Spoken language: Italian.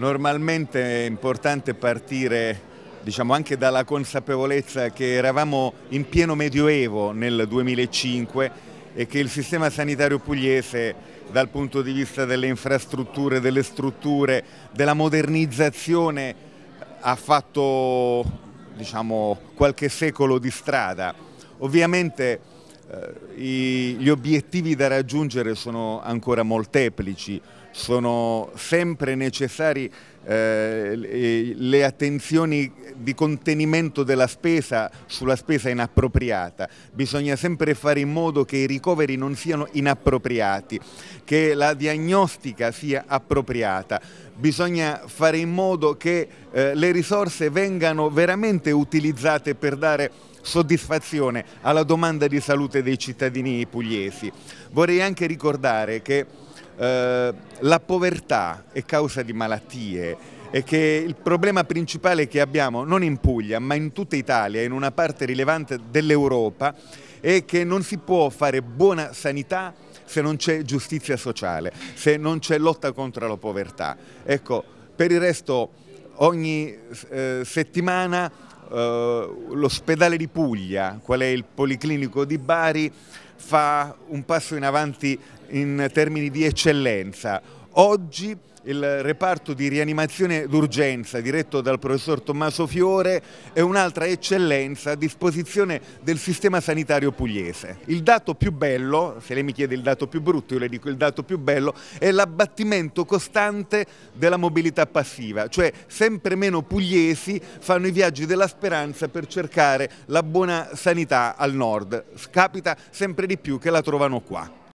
Normalmente è importante partire diciamo, anche dalla consapevolezza che eravamo in pieno medioevo nel 2005 e che il sistema sanitario pugliese dal punto di vista delle infrastrutture, delle strutture, della modernizzazione ha fatto diciamo, qualche secolo di strada. Ovviamente eh, i, gli obiettivi da raggiungere sono ancora molteplici, sono sempre necessari eh, le attenzioni di contenimento della spesa sulla spesa inappropriata. Bisogna sempre fare in modo che i ricoveri non siano inappropriati, che la diagnostica sia appropriata. Bisogna fare in modo che eh, le risorse vengano veramente utilizzate per dare soddisfazione alla domanda di salute dei cittadini pugliesi. Vorrei anche ricordare che eh, la povertà è causa di malattie è che il problema principale che abbiamo, non in Puglia, ma in tutta Italia, in una parte rilevante dell'Europa, è che non si può fare buona sanità se non c'è giustizia sociale, se non c'è lotta contro la povertà. Ecco, per il resto ogni eh, settimana eh, l'ospedale di Puglia, qual è il Policlinico di Bari, fa un passo in avanti in termini di eccellenza Oggi il reparto di rianimazione d'urgenza diretto dal professor Tommaso Fiore è un'altra eccellenza a disposizione del sistema sanitario pugliese. Il dato più bello, se lei mi chiede il dato più brutto, io le dico il dato più bello, è l'abbattimento costante della mobilità passiva, cioè sempre meno pugliesi fanno i viaggi della speranza per cercare la buona sanità al nord. Capita sempre di più che la trovano qua.